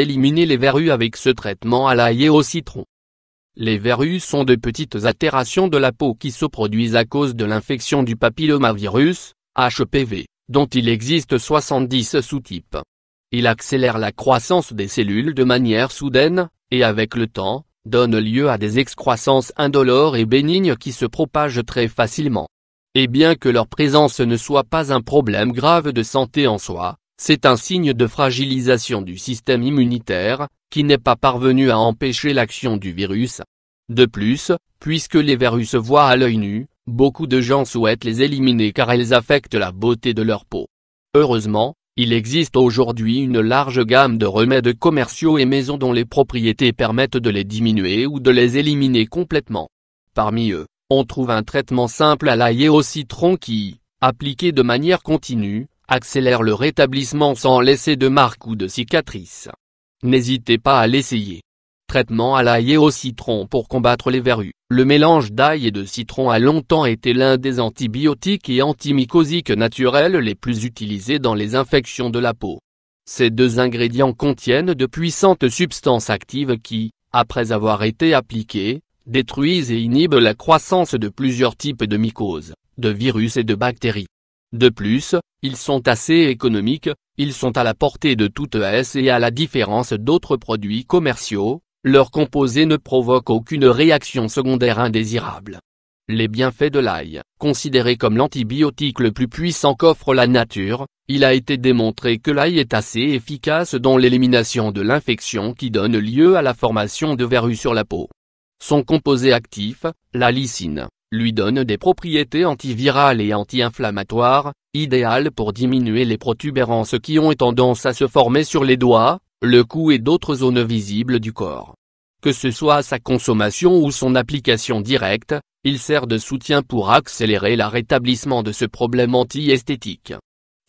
éliminer les verrues avec ce traitement à l'ail et au citron. Les verrues sont de petites altérations de la peau qui se produisent à cause de l'infection du papillomavirus, HPV, dont il existe 70 sous-types. Il accélère la croissance des cellules de manière soudaine, et avec le temps, donne lieu à des excroissances indolores et bénignes qui se propagent très facilement. Et bien que leur présence ne soit pas un problème grave de santé en soi, c'est un signe de fragilisation du système immunitaire, qui n'est pas parvenu à empêcher l'action du virus. De plus, puisque les verrues se voient à l'œil nu, beaucoup de gens souhaitent les éliminer car elles affectent la beauté de leur peau. Heureusement, il existe aujourd'hui une large gamme de remèdes commerciaux et maisons dont les propriétés permettent de les diminuer ou de les éliminer complètement. Parmi eux, on trouve un traitement simple à l'ail et au citron qui, appliqué de manière continue, accélère le rétablissement sans laisser de marques ou de cicatrices. N'hésitez pas à l'essayer. Traitement à l'ail et au citron pour combattre les verrues. Le mélange d'ail et de citron a longtemps été l'un des antibiotiques et antimycosiques naturels les plus utilisés dans les infections de la peau. Ces deux ingrédients contiennent de puissantes substances actives qui, après avoir été appliquées, détruisent et inhibent la croissance de plusieurs types de mycoses, de virus et de bactéries. De plus, ils sont assez économiques, ils sont à la portée de toute s et à la différence d'autres produits commerciaux, leurs composés ne provoquent aucune réaction secondaire indésirable. Les bienfaits de l'ail, considéré comme l'antibiotique le plus puissant qu'offre la nature, il a été démontré que l'ail est assez efficace dans l'élimination de l'infection qui donne lieu à la formation de verrues sur la peau. Son composé actif, la lysine, lui donne des propriétés antivirales et anti-inflammatoires, idéales pour diminuer les protubérances qui ont tendance à se former sur les doigts, le cou et d'autres zones visibles du corps. Que ce soit sa consommation ou son application directe, il sert de soutien pour accélérer la rétablissement de ce problème anti-esthétique.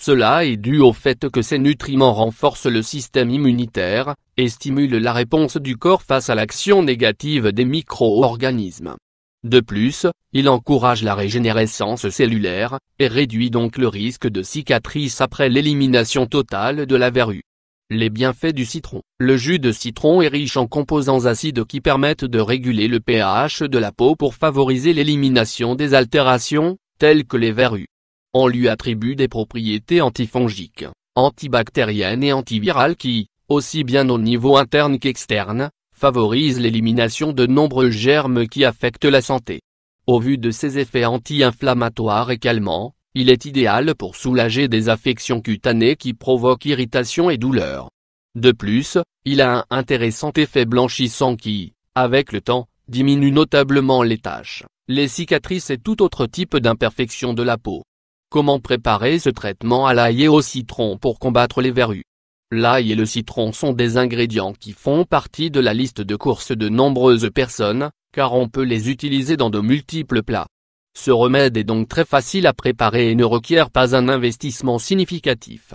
Cela est dû au fait que ces nutriments renforcent le système immunitaire, et stimulent la réponse du corps face à l'action négative des micro-organismes. De plus, il encourage la régénérescence cellulaire, et réduit donc le risque de cicatrices après l'élimination totale de la verrue. Les bienfaits du citron Le jus de citron est riche en composants acides qui permettent de réguler le pH de la peau pour favoriser l'élimination des altérations, telles que les verrues. On lui attribue des propriétés antifongiques, antibactériennes et antivirales qui, aussi bien au niveau interne qu'externe, favorise l'élimination de nombreux germes qui affectent la santé. Au vu de ses effets anti-inflammatoires et calmants, il est idéal pour soulager des affections cutanées qui provoquent irritation et douleur. De plus, il a un intéressant effet blanchissant qui, avec le temps, diminue notablement les taches, les cicatrices et tout autre type d'imperfection de la peau. Comment préparer ce traitement à l'ail et au citron pour combattre les verrues L'ail et le citron sont des ingrédients qui font partie de la liste de courses de nombreuses personnes, car on peut les utiliser dans de multiples plats. Ce remède est donc très facile à préparer et ne requiert pas un investissement significatif.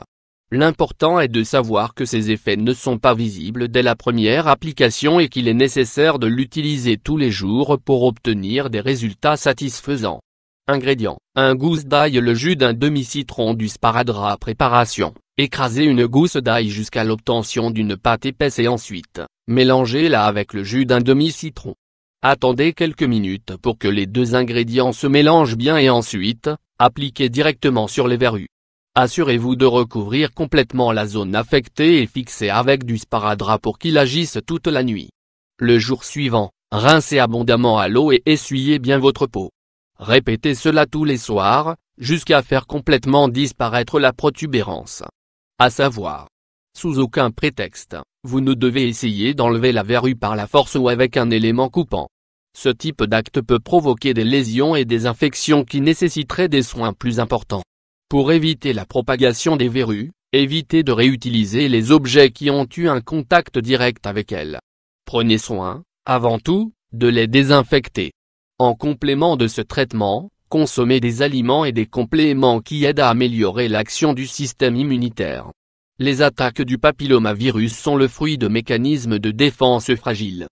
L'important est de savoir que ces effets ne sont pas visibles dès la première application et qu'il est nécessaire de l'utiliser tous les jours pour obtenir des résultats satisfaisants. Ingrédients. Un gousse d'ail le jus d'un demi-citron du sparadrap préparation. Écrasez une gousse d'ail jusqu'à l'obtention d'une pâte épaisse et ensuite, mélangez-la avec le jus d'un demi-citron. Attendez quelques minutes pour que les deux ingrédients se mélangent bien et ensuite, appliquez directement sur les verrues. Assurez-vous de recouvrir complètement la zone affectée et fixez avec du sparadrap pour qu'il agisse toute la nuit. Le jour suivant, rincez abondamment à l'eau et essuyez bien votre peau. Répétez cela tous les soirs, jusqu'à faire complètement disparaître la protubérance à savoir, sous aucun prétexte, vous ne devez essayer d'enlever la verrue par la force ou avec un élément coupant. Ce type d'acte peut provoquer des lésions et des infections qui nécessiteraient des soins plus importants. Pour éviter la propagation des verrues, évitez de réutiliser les objets qui ont eu un contact direct avec elles. Prenez soin, avant tout, de les désinfecter. En complément de ce traitement, consommer des aliments et des compléments qui aident à améliorer l'action du système immunitaire. Les attaques du papillomavirus sont le fruit de mécanismes de défense fragiles,